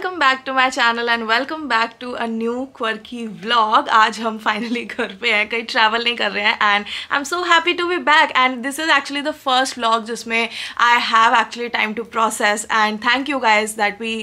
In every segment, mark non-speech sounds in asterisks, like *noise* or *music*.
Welcome back to my channel and welcome back to a new quirky vlog आज हम finally घर पे हैं कहीं ट्रैवल नहीं कर रहे हैं and I am so happy to be back and this is actually the first vlog जिसमें I have actually time to process and thank you guys that we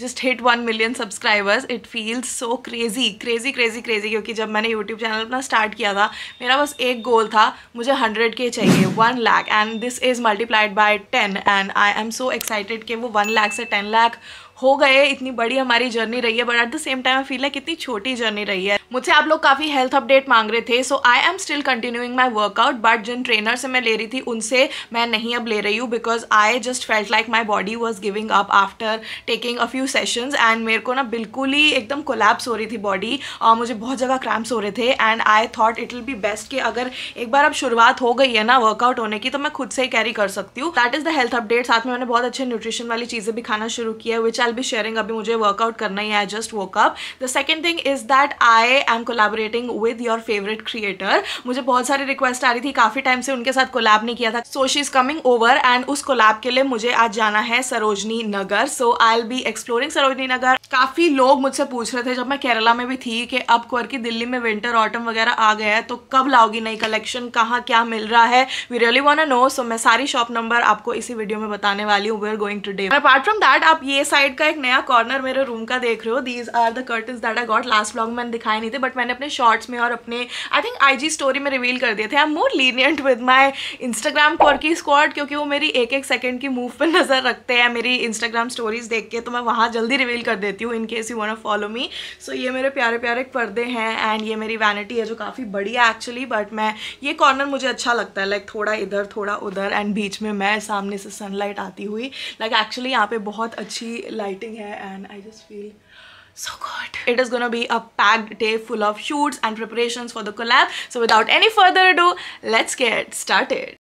just hit one million subscribers it feels so crazy crazy crazy crazy क्योंकि जब मैंने YouTube channel अपना start किया था मेरा बस एक गोल था मुझे हंड्रेड के चाहिए one lakh and this is multiplied by ten and I am so excited कि वो वन लैख से टेन लैक हो गए इतनी बड़ी हमारी जर्नी रही है but at the same time I feel है कितनी छोटी जर्नी रही है मुझसे आप लोग काफ़ी हेल्थ अपडेट मांग रहे थे so I am still continuing my workout but जिन ट्रेनर से मैं ले रही थी उनसे मैं नहीं अब ले रही हूँ because I just felt like my body was giving up after taking a few session and मेरे को ना बिल्कुल ही एकदम कोलैप्स हो रही थी बॉडी और मुझे बहुत जगह क्रैम्प्स हो रहे थे and I thought it will be best कि अगर एक बार अब शुरुआत हो गई है ना वर्कआउट होने की तो मैं खुद से ही कैरी कर सकती हूँ that is the health update साथ में मैंने बहुत अच्छे न्यूट्रिशन वाली चीज़ें भी खाना शुरू किया है विच आई I'll be sharing अभी मुझे वर्कआउट करना ही है just woke up the second thing is that I am collaborating with your favourite creator मुझे बहुत सारी रिक्वेस्ट आ रही थी काफ़ी टाइम से उनके साथ कोलैब नहीं किया था so she is coming over and उस कोलैब के लिए मुझे आज जाना है Sarojini Nagar so I'll be exploring Sarojini Nagar काफ़ी लोग मुझसे पूछ रहे थे जब मैं केरला में भी थी कि अब क्वर की दिल्ली में विंटर ऑटम वगैरह आ गया है तो कब लाओगी नई कलेक्शन कहाँ क्या मिल रहा है we really want know so मैं सारी शॉप नंबर आपको इसी वीडियो में बताने वाली हूँ we are going today apart from that आप ये साइड का एक नया कॉर्नर मेरे रूम का देख रहे हो these are the curtains that I got last vlog मैंने दिखाए नहीं थे बट मैंने अपने शॉर्ट्स में और अपने आई थिंक आई स्टोरी में रिवील कर दिए थे I am more lenient with my Instagram quirky squad क्योंकि वो मेरी एक एक सेकेंड की मूव पर नजर रखते हैं मेरी इंस्टाग्राम स्टोरीज देख के तो मैं वहाँ जल्दी रिवील कर देती देती हूँ in case you wanna follow me so ये मेरे प्यारे प्यारे पर्दे हैं एंड ये मेरी वैनिटी है जो काफ़ी बड़ी है एक्चुअली बट मैं ये कॉर्नर मुझे अच्छा लगता है लाइक like, थोड़ा इधर थोड़ा उधर एंड बीच में मैं सामने से सनलाइट आती हुई लाइक एक्चुअली यहाँ पे बहुत अच्छी लाइटिंग है and I just feel so good. It is gonna be a packed day full of shoots and preparations for the collab. So without any further ado, let's get started.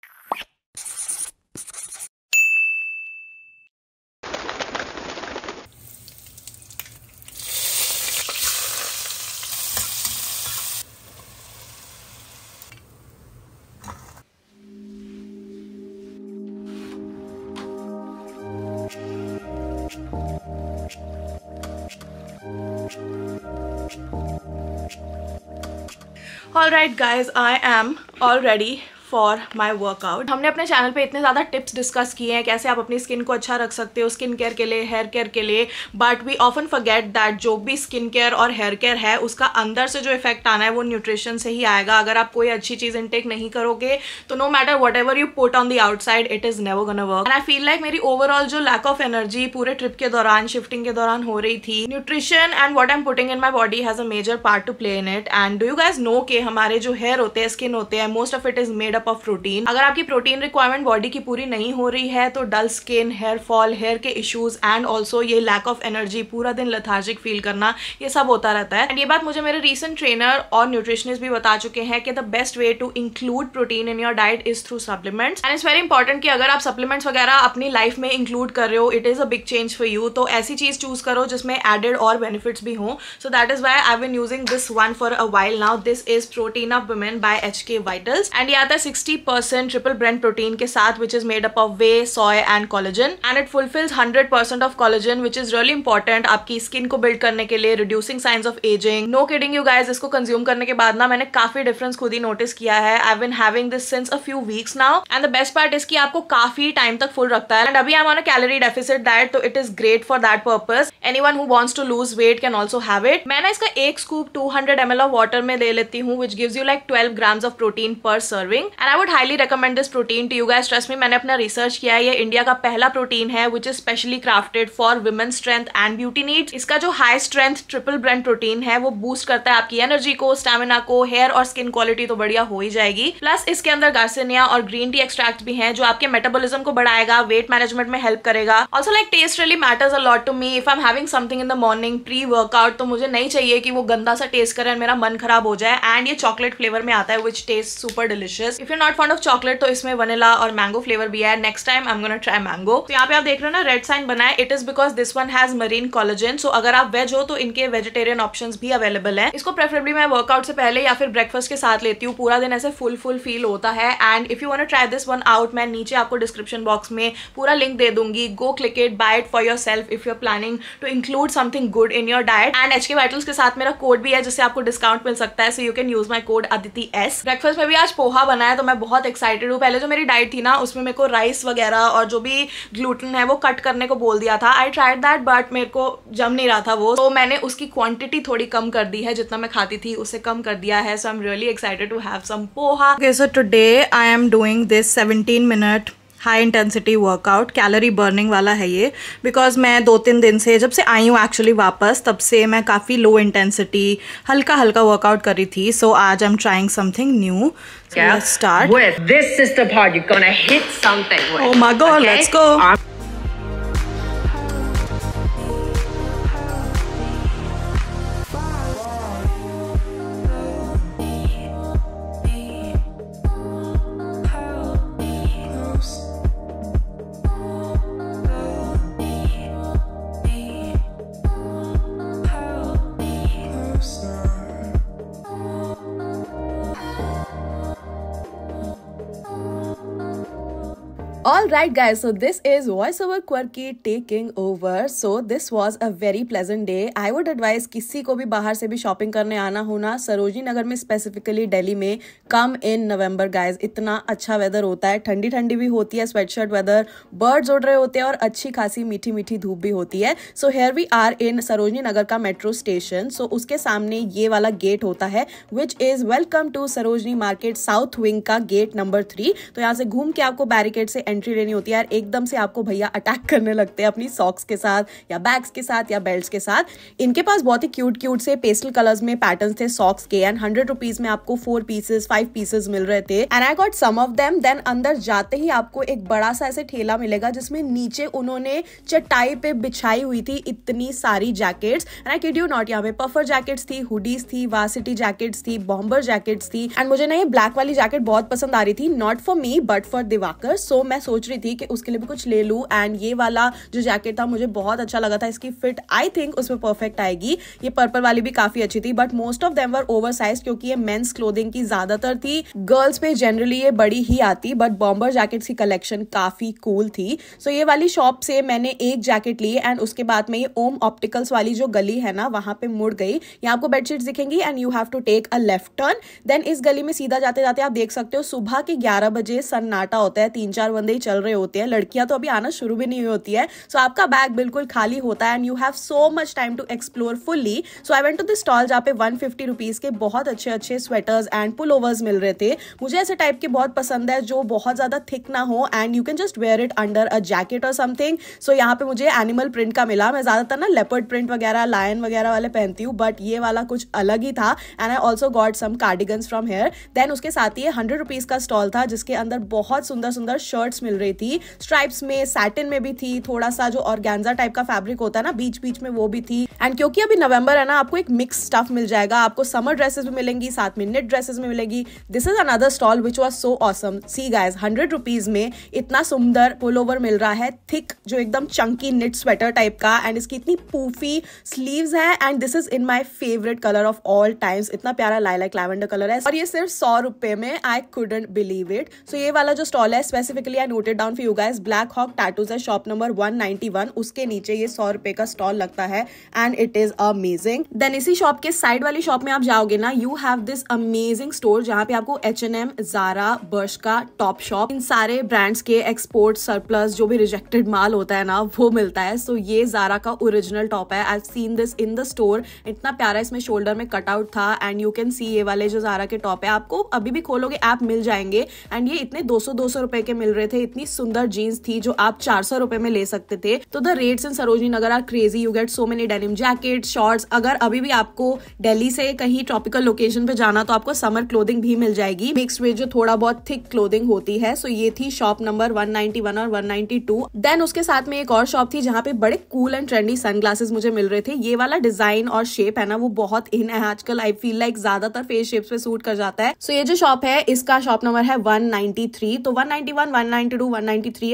Alright guys, I am all ready for my workout हमने अपने channel पे इतने ज़्यादा tips discuss किए हैं कैसे आप अपनी स्किन को अच्छा रख सकते हो स्किन केयर के लिए हेयर केयर के लिए but we often forget that जो भी स्किन केयर और हेयर केयर है उसका अंदर से जो इफेक्ट आना है वो न्यूट्रिशन से ही आएगा अगर आप कोई अच्छी चीज़ इनटेक नहीं करोगे तो no matter whatever you put on the outside it is never gonna work and I feel like मेरी ओवरऑल जो लैक ऑफ एनर्जी पूरे ट्रिप के दौरान शिफ्टिंग के दौरान हो रही थी nutrition and what I am putting in my body has a major part to play in it and do you guys know के हमारे जो हेयर होते हैं स्किन होते हैं most of it is made buildup of protein अगर आपकी protein requirement body की पूरी नहीं हो रही है तो dull skin hair fall hair के इश्यूज एंड ऑल्सो ये लैक ऑफ एनर्जी पूरा दिन लथार्जिक फील करना ये सब होता रहता है एंड ये बात मुझे मेरे रिसेंट ट्रेनर और न्यूट्रिशनिस्ट भी बता चुके हैं कि the best way to include protein in your diet is through supplements and it's very important कि अगर आप सप्लीमेंट्स वगैरह अपनी लाइफ में इंक्लूड कर रहे हो it is a big change for you तो ऐसी चीज चूज करो जिसमें एडेड और बेनिफिट्स भी हों so that is why I been using this one for a while now this is protein of women by H K Vitals and ये आता है 60% ट्रिपल ब्रेंड प्रोटीन के साथ which is made up of whey, and and collagen and it fulfills 100% of collagen which is really important आपकी skin को build करने के लिए reducing signs of ageing no kidding you guys इसको consume करने के बाद ना मैंने काफी डिफरेंस खुद ही नोटिस किया है I been having this since a few weeks now and the best part इसकी आपको काफी टाइम तक फुल रखता है एंड अभी I am on a calorie deficit diet तो it is great for that purpose anyone who wants to lose weight can also have it मैं ना इसका एक scoop two hundred m l of water में ले लेती हूँ which gives you like twelve grams of protein per serving and I would highly recommend this protein to you guys trust me मैंने अपना रिसर्च किया है ये इंडिया का पहला प्रोटीन है which is specially crafted for women strength and beauty needs इसका जो high strength triple blend protein है वो बूस्ट करता है आपकी एनर्जी को स्टेमिना को हेयर और स्किन क्वालिटी तो बढ़िया हो ही जाएगी प्लस इसके अंदर गार्सिनिया और ग्रीन टी एक्सट्रैक्ट भी है जो आपके मेटाबोलिज्म को बढ़ाएगा वेट मैनेजमेंट में हेल्प करेगा also like taste really matters a lot lot to me if I am having something in the morning pre workout तो मुझे नहीं चाहिए कि वो गंदा सा टेस्ट करे और मेरा मन खराब हो जाए एंड ये चॉकलेट फ्लेवर में आता है which taste super delicious if you not fond of chocolate तो इसमें वनीला और मैंगो फ्लेवर भी है next time I am gonna try mango तो यहाँ पे आप देख रहे हो ना रेड साइन बनाए it is because this one has marine collagen so अगर आप वेज हो तो इनके वेजिटेरियन ऑप्शन भी अवेलेबल है इसको प्रेफरेबली मैं वर्कआउट से पहले या फिर ब्रेकफास्ट के साथ लेती हूँ पूरा दिन ऐसे फुल फुल फील होता है and if you want try this one out मैं नीचे आपको डिस्क्रिप्शन बॉक्स में पूरा लिंक दे दूंगी go click it buy it for yourself if you are planning to include something good in your diet and H K vitals के साथ मेरा कोड भी है जिससे आपको डिस्काउंट मिल सकता है so you can use my code Aditi S breakfast में भी आज पोहा बनाया तो मैं बहुत एक्साइटेड हूँ पहले जो मेरी डाइट थी ना उसमें मेरे को राइस वगैरह और जो भी ग्लूटन है वो कट करने को बोल दिया था आई ट्राइड दैट बट मेरे को जम नहीं रहा था वो तो मैंने उसकी क्वांटिटी थोड़ी कम कर दी है जितना मैं खाती थी उसे कम कर दिया है so I am really excited to have some poha so today I am doing this seventeen minute high intensity workout calorie burning वाला है ये बिकॉज मैं दो तीन दिन से जब से आई हूँ एक्चुअली वापस तब से मैं काफ़ी लो इंटेंसिटी हल्का हल्का वर्कआउट कर रही थी सो so, आज I am trying something new start this is the you hit something let's go All right, guys, so this is VoiceOver Quirky taking over. So this was a very pleasant day. I would advise किसी को भी बाहर से भी shopping करने आना होना सरोजी नगर में स्पेसिफिकली दिल्ली में कम इन नवंबर गाइस इतना अच्छा वेदर होता है ठंडी ठंडी भी होती है स्वेटशर्ट वेदर बर्ड्स उड़ रहे होते हैं और अच्छी खासी मीठी मीठी धूप भी होती है so here we are in Sarojini Nagar का मेट्रो स्टेशन सो उसके सामने ये वाला गेट होता है which is welcome to Sarojini market south wing का गेट नंबर थ्री तो यहाँ से घूम के आपको बैरिकेड से एंड एंट्री लेनी होती है यार एकदम से आपको भैया अटैक करने लगते हैं अपनी सॉक्स के साथ या बैग्स के साथ या बेल्ट के साथ इनके पास बहुत ही क्यूट क्यूट से पेस्टल कलर्स में पैटर्न थे सॉक्स के एंड हंड्रेड रुपीज में आपको फोर पीसेस फाइव पीसेस मिल रहे थे and I got some of them then अंदर जाते ही आपको एक बड़ा सा ऐसे ठेला मिलेगा जिसमें नीचे उन्होंने चटाई पे बिछाई हुई थी इतनी सारी jackets and I kid you not यहाँ पे पफर जैकेट्स थी हुडीज थी वासिटी जैकेट्स थी बॉम्बर जैकेट्स थी एंड मुझे ना ये ब्लैक वाली जैकेट बहुत पसंद आ रही थी not for me but for Diwakar so मैं मैं सोच रही थी कि उसके लिए भी कुछ ले लूँ एंड ये वाला जो जैकेट था मुझे बहुत अच्छा लगा था इसकी फिट आई थिंक उसमें परफेक्ट आएगी ये पर्पल वाली भी काफी अच्छी थी but most of them were oversize क्योंकि ये मेन्स क्लोदिंग की ज्यादातर थी गर्ल्स पे जनरली ये बड़ी ही आती बट बॉम्बर जैकेट की कलेक्शन काफी कूल cool थी सो so, ये वाली शॉप से मैंने एक जैकेट ली एंड उसके बाद में ये ओम ऑप्टिकल्स वाली जो गली है ना वहां पे मुड़ गई यहाँ आपको बेडशीट दिखेंगी and you have to take a left turn then इस गली में सीधा जाते जाते आप देख सकते हो सुबह के ग्यारह बजे सन्नाटा होता है तीन चार बंदे धंधे ही चल रहे होते हैं लड़कियां तो अभी आना शुरू भी नहीं हुई होती है सो so, आपका बैग बिल्कुल खाली होता है and you have so much time to explore fully so I went to the stall जहाँ पे वन फिफ्टी के बहुत अच्छे अच्छे स्वेटर्स एंड पुल मिल रहे थे मुझे ऐसे टाइप के बहुत पसंद है जो बहुत ज्यादा थिक ना हो and you can just wear it under a jacket और समथिंग सो यहाँ पे मुझे एनिमल प्रिंट का मिला मैं ज्यादातर ना लेपर्ड प्रिंट वगैरह लायन वगैरह वाले पहनती हूँ बट ये वाला कुछ अलग ही था and I also got some cardigans from here then उसके साथ ही हंड्रेड रुपीज का स्टॉल था जिसके अंदर बहुत सुंदर सुंदर शर्ट्स स्ट्राइप्स मिल रही थी स्ट्राइप्स में सैटिन में भी थी थोड़ा सा जो ऑर्गेन्जा टाइप का फैब्रिक होता है ना बीच बीच में वो भी थी एंड क्योंकि अभी नवंबर है ना आपको एक मिक्स स्टफ मिल जाएगा आपको समर ड्रेसेस भी मिलेंगी साथ में नेट ड्रेसेस में मिलेगी this is another stall which was so awesome see guys hundred rupees में इतना सुंदर पुल ओवर मिल रहा है थिक जो एकदम चंकी निट स्वेटर टाइप का एंड इसकी इतनी पूफी स्लीव है and this is in my favourite colour of all times इतना प्यारा लाइलाक लैवेंडर कलर है और ये सिर्फ सौ रुपए में I couldn't believe it so ये वाला जो स्टॉल है specifically noted down for you guys black hawk tattoos है शॉप नंबर 191 उसके नीचे ये सौ रुपए का स्टॉल लगता है and it is amazing then इसी शॉप के साइड वाली शॉप में आप जाओगे ना you have this amazing store जहाँ पे आपको H N M Zara Bershka का टॉप शॉप इन सारे ब्रांड्स के एक्सपोर्ट सरप्लस जो भी रिजेक्टेड माल होता है ना वो मिलता है सो so, ये जारा का ओरिजिनल टॉप है I seen this in the store इतना प्यारा इसमें शोल्डर में कटआउट था एंड यू कैन सी ये वाले जो जारा के टॉप है आपको अभी भी खोलोगे ऐप मिल जाएंगे एंड ये इतने 200 200 रुपए के मिल रहे थे थे इतनी सुंदर जीन्स थी जो आप चार सौ रुपए में ले सकते थे तो the rates in Sarojini Nagar are crazy you get so many denim jacket shorts अगर अभी भी आपको दिल्ली से कहीं ट्रॉपिकल लोकेशन पे जाना तो आपको समर क्लोदिंग भी मिल जाएगी मिक्स वे जो थोड़ा बहुत थिक क्लोदिंग होती है सो ये थी शॉप नंबर वन और वन देन उसके साथ में एक और शॉप थी जहाँ पे बड़े कूल एंड ट्रेंडी सनग्लासेस मुझे मिल रहे थे ये वाला डिजाइन और शेप है ना वो बहुत इन है आजकल आई फील लाइक ज्यादातर फेस शेप्स पे सूट कर जाता है सो so ये जो शॉप है इसका शॉप नंबर है 193 तो 191 192 टू डू वन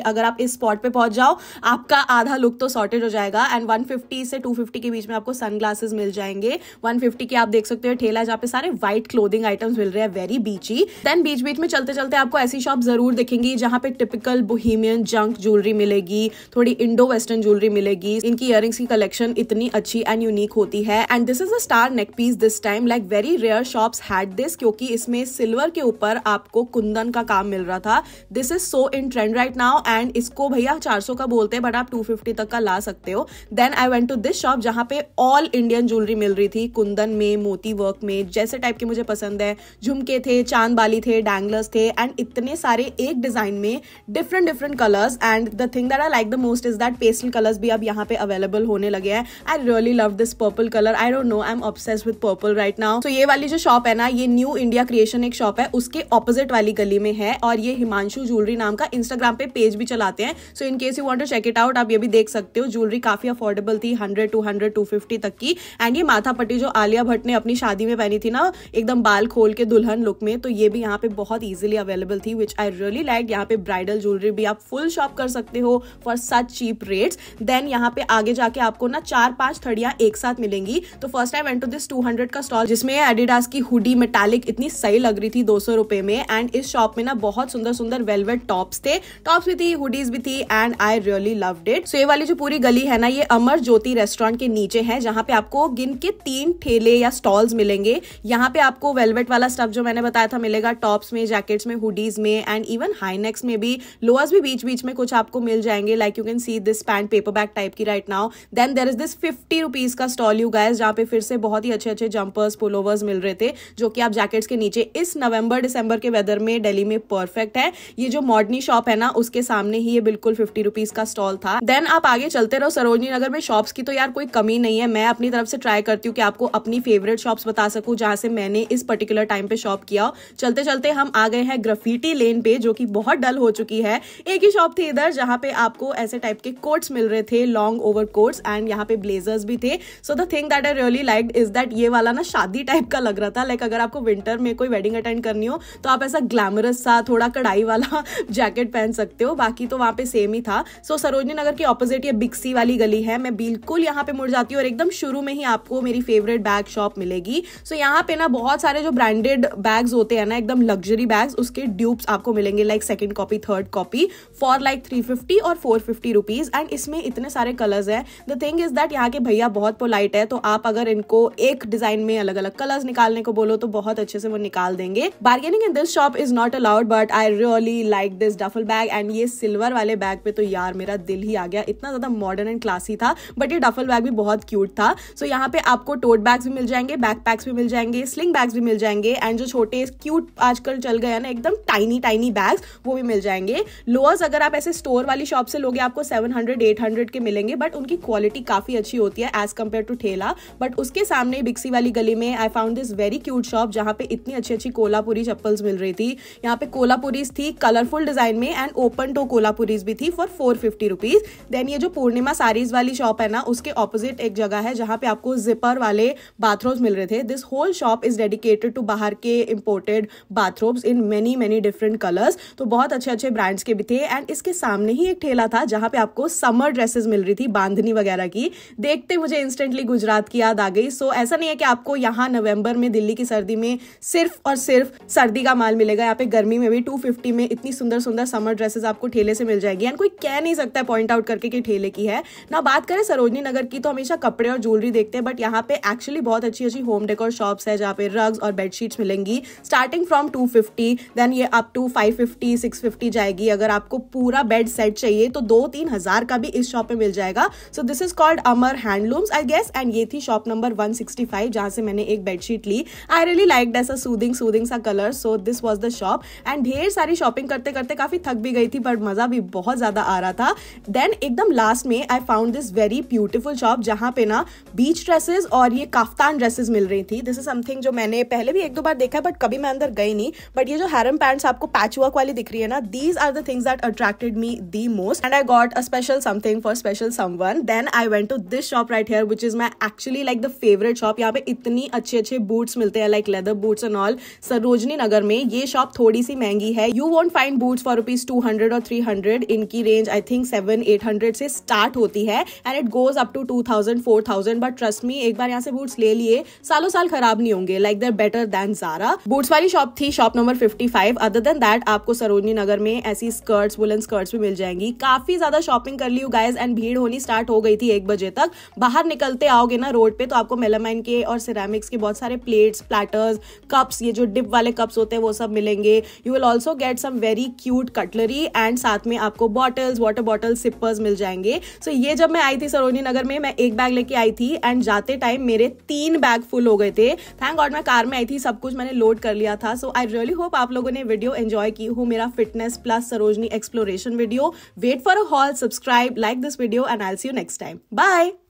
अगर आप इस स्पॉट पे पहुंच जाओ आपका आधा लुक तो शॉर्टेज हो जाएगा एंड वन से टू के बीच में आपको सन मिल जाएंगे वन के आप देख सकते हो ठेला जहाँ पे सारे व्हाइट क्लोदिंग आइटम्स मिल रहे हैं वेरी बीची देन बीच बीच में चलते चलते आपको ऐसी शॉप जरूर दिखेंगी जहां पे टिपिकल बोहिमियन जंक ज्वेलरी मिलेगी थोड़ी इंडो वेस्टर्न ज्वेलरी मिलेगी इनकी इयर की कलेक्शन इतनी अच्छी एंड यूनिक होती है and this is a star neck piece this time like very rare shops had this क्योंकि इसमें सिल्वर के ऊपर आपको कुंदन का काम मिल रहा था this is so in in trend right now and इसको भैया चार सौ का बोलते हैं बट आप टू फिफ्टी तक का ला सकते हो then I went to this shop जहां पे ऑल इंडियन ज्वेलरी मिल रही थी कुंदन में मोती वर्क में जैसे टाइप के मुझे पसंद है झुमके थे चांद बाली थे डैंगलर्स थे एंड इतने सारे एक डिजाइन में different different colours and the thing that I like the most is that pastel colours भी अब यहाँ पे अवेलेबल होने लगे हैं I really love this purple colour I don't know I am obsess with purple right now तो ये वाली जो शॉप है ना ये न्यू इंडिया क्रिएशन एक शॉप है उसके ऑपोजिट वाली गली में है और ये हिमांशु ज्वेलरी नाम का इंस्टाग्राम पे पेज भी चलाते हैं so in case you want to check it out आप ये भी देख सकते हो ज्वेलरी काफी अफोर्डेबल थी hundred two hundred two fifty तक की एंड ये माथा पट्टी जो आलिया भट्ट ने अपनी शादी में पहनी थी ना एकदम बाल खोल के दुल्हन लुक में तो ये भी यहाँ पे बहुत ईजिली अवेलेबल थी विच आई रियली लाइक यहाँ पे ब्राइडल ज्वेलरी भी आप फुल शॉप कर सकते हो for such cheap rates then यहाँ पे आगे जाके आपको ना चार पांच थड़िया एक साथ मिलेंगी तो first time into this two hundred का स्टॉल जिसमें एडिडास की हुडी मेटालिक इतनी सही लग रही थी दो सौ रुपए में एंड इस शॉप में ना बहुत सुंदर सुंदर वेलवेट टॉप टॉप्स थे टॉप्स भी थी हुडीज भी थी and I really love it so ये वाली जो पूरी गली है ना ये अमर ज्योति रेस्टोरेंट के नीचे है जहां पे आपको गिन के तीन ठेले या स्टॉल्स मिलेंगे यहाँ पे आपको वेलवेट वाला स्टफ जो मैंने बताया था मिलेगा टॉप्स में जैकेट्स में हुडीज में एंड इवन हाईनेक्स में भी लोअर्स भी बीच बीच में कुछ आपको मिल जाएंगे like you can see this pant paper bag type की right now then there is this fifty rupees का स्टॉल यू गाइज जहाँ पे फिर से बहुत ही अच्छे अच्छे जंपर्स पुलोवर्स मिल रहे थे जो कि आप जैकेट्स के नीचे इस नवंबर दिसंबर के वेदर में दिल्ली में परफेक्ट है ये जो मॉडर्नी शॉप है ना उसके सामने ही ये बिल्कुल फिफ्टी रुपीज का स्टॉल था देन आप आगे चलते रहो सरोजनी नगर में शॉप्स की तो यार कोई कमी नहीं है मैं अपनी तरफ से ट्राई करती हूँ कि आपको अपनी फेवरेट शॉप्स बता सकूँ जहाँ से मैंने इस पर्टिकुलर टाइम पे शॉप किया चलते चलते हम आ गए हैं ग्रफिटी लेन पे जो कि बहुत डल हो चुकी है एक ही शॉप थी इधर जहाँ पे आपको ऐसे टाइप के कोट्स मिल रहे थे लॉन्ग ओवर कोट्स एंड यहाँ पे ब्लेजर्स भी थे so the thing that I really like is that ये वाला ना शादी टाइप का लग रहा था लाइक like अगर आपको विंटर में कोई वेडिंग अटेंड करनी हो तो आप ऐसा ग्लैमरस सा थोड़ा कढ़ाई वाला जैकेट *laughs* जैकेट पहन सकते हो बाकी तो वहाँ पे सेम ही था सो so, सरोजनी नगर के ऑपोजिट ये बिक्सी वाली गली है मैं बिल्कुल यहाँ पे मुड़ जाती हूँ और एकदम शुरू में ही आपको मेरी फेवरेट बैग शॉप मिलेगी सो so, यहाँ पे ना बहुत सारे जो ब्रांडेड बैग्स होते हैं ना एकदम लग्जरी बैग्स उसके ड्यूब्स आपको मिलेंगे like second copy third copy for like three और फोर फिफ्टी एंड इसमें इतने सारे कलर्स है द थिंग इज दैट यहाँ के भैया बहुत पोलाइट है तो आप अगर इनको एक डिजाइन में अलग अलग कलर्स निकालने को बोलो तो बहुत अच्छे से वो निकाल देंगे bargaining in this shop is not allowed but I really like this duffle bag and ये सिल्वर वाले बैग पे तो यार मेरा दिल ही आ गया इतना ज़्यादा मॉडर्न एंड क्लासी था बट ये डफल बैग भी बहुत क्यूट था सो so, यहाँ पे आपको टोट बैग्स भी मिल जाएंगे बैक पैक्स भी मिल जाएंगे स्लिंग बैग्स भी मिल जाएंगे एंड जो छोटे क्यूट आजकल चल गए ना एकदम टाइनी टाइनी बैग्स वो भी मिल जाएंगे लोअर्स अगर आप ऐसे स्टोर वाली शॉप से लोगे आपको सेवन हंड्रेड के मिलेंगे बट उनकी क्वालिटी काफ़ी अच्छी होती है एज कम्पेयर टू ठेला बट उसके सामने बिक्सी वाली गली में I found this very cute shop जहाँ पे इतनी अच्छी अच्छी कोलापुरी चप्पल्स मिल रही थी यहाँ पे कोलापुरी थी कलरफुल डिजाइन सेक्शन में एंड ओपन टो कोलापुरीज भी थी for four fifty rupees then ये जो पूर्णिमा सारीज वाली शॉप है ना उसके ऑपोजिट एक जगह है जहां पे आपको जिपर वाले बाथरूम्स मिल रहे थे this whole shop is dedicated to बाहर के imported bathrooms in many many different colours तो बहुत अच्छे अच्छे ब्रांड्स के भी थे एंड इसके सामने ही एक ठेला था जहां पे आपको समर ड्रेसेस मिल रही थी बांधनी वगैरह की देखते मुझे इंस्टेंटली गुजरात की याद आ गई सो so, ऐसा नहीं है कि आपको यहाँ नवंबर में दिल्ली की सर्दी में सिर्फ और सिर्फ सर्दी का माल मिलेगा यहाँ पे गर्मी में भी 250 में इतनी सुंदर सुंदर ज्यादा समर ड्रेसेस आपको ठेले से मिल जाएगी एंड कोई कह नहीं सकता है पॉइंट आउट करके कि ठेले की है ना बात करें सरोजनी नगर की तो हमेशा कपड़े और ज्वेलरी देखते हैं बट यहाँ पे एक्चुअली बहुत अच्छी अच्छी होम डेकोर शॉप्स है जहाँ पे रग्स और बेडशीट्स मिलेंगी स्टार्टिंग फ्रॉम टू देन ये अप टू फाइव फिफ्टी जाएगी अगर आपको पूरा बेड सेट चाहिए तो दो तीन हजार का भी इस शॉप में मिल जाएगा so this is called Amar handlooms I guess and ये थी शॉप नंबर 165 जहां से मैंने एक बेडशीट ली I really like a soothing soothing सा colour so this was the shop and ढेर सारी शॉपिंग करते करते काफी काफ़ी थक भी गई थी बट मज़ा भी बहुत ज़्यादा आ रहा था देन एकदम लास्ट में I found this very beautiful shop जहां पे ना बीच ड्रेसेस और ये काफ्तान ड्रेसेस मिल रही थी दिस इज समथिंग जो मैंने पहले भी एक दो बार देखा है बट कभी मैं अंदर गई नहीं बट ये जो हैरम पैंट्स आपको पैचवर्क वाली दिख रही है ना these are the things that attracted me the most and I got a special something for special someone then I went to this shop right here which is my actually like the favourite shop यहाँ पे इतनी अच्छे अच्छे boots मिलते हैं like leather boots and all Sarojini Nagar में ये shop थोड़ी सी महंगी है you won't find boots for rupees two hundred और थ्री हंड्रेड इनकी range I think seven eight hundred से स्टार्ट होती है and it goes up to two thousand four thousand but trust me एक बार यहाँ से बूट्स ले लिए सालों साल खराब नहीं होंगे like they're better than Zara boots वाली शॉप थी shop number fifty five other than that आपको सरोजनी नगर में ऐसी स्कर्ट्स वुलन स्कर्ट्स भी मिल जाएंगी काफी ज्यादा शॉपिंग कर ली गाइज एंड भीड़ होनी स्टार्ट हो गई थी एक बजे तक बाहर निकलते आओगे ना रोड पे तो आपको मेलामाइन के और सिरामिक्स के बहुत सारे प्लेट्स प्लेटर्स कप्स ये जो डिप वाले कप्स होते हैं वो सब मिलेंगे you will also get some very cute cutlery and साथ में आपको बॉटल्स वाटर बॉटल सिपर्स मिल जाएंगे सो so, ये जब मैं आई थी सरोनी नगर में मैं एक बैग लेके आई थी एंड जाते टाइम मेरे तीन बैग फुल हो गए थे थैंक गॉड मैं कार में आई थी सब कुछ मैंने लोड कर लिया था सो आई रियली होप आप लोगों ने वीडियो एंजॉय की हूँ मेरा fitness plus Sarojini exploration video wait for a hall subscribe like this video and I see you next time bye